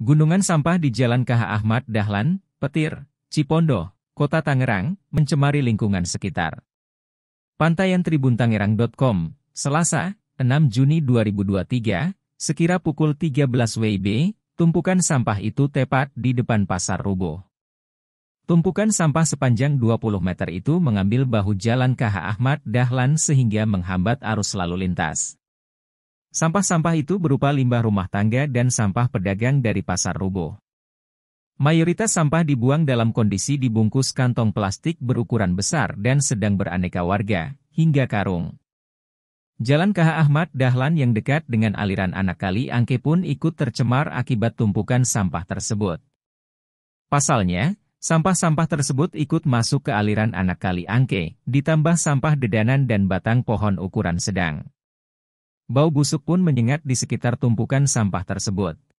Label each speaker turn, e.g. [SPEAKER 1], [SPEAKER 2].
[SPEAKER 1] Gunungan sampah di Jalan KH Ahmad Dahlan, Petir, Cipondo, Kota Tangerang, mencemari lingkungan sekitar. Pantaian Tribun Tangerang.com, Selasa, 6 Juni 2023, sekira pukul 13 WIB, tumpukan sampah itu tepat di depan pasar rubuh. Tumpukan sampah sepanjang 20 meter itu mengambil bahu jalan KH Ahmad Dahlan sehingga menghambat arus lalu lintas. Sampah-sampah itu berupa limbah rumah tangga dan sampah pedagang dari pasar rubuh. Mayoritas sampah dibuang dalam kondisi dibungkus kantong plastik berukuran besar dan sedang beraneka warga, hingga karung. Jalan KH Ahmad Dahlan yang dekat dengan aliran anak kali Angke pun ikut tercemar akibat tumpukan sampah tersebut. Pasalnya, sampah-sampah tersebut ikut masuk ke aliran anak kali Angke, ditambah sampah dedanan dan batang pohon ukuran sedang. Bau busuk pun menyengat di sekitar tumpukan sampah tersebut.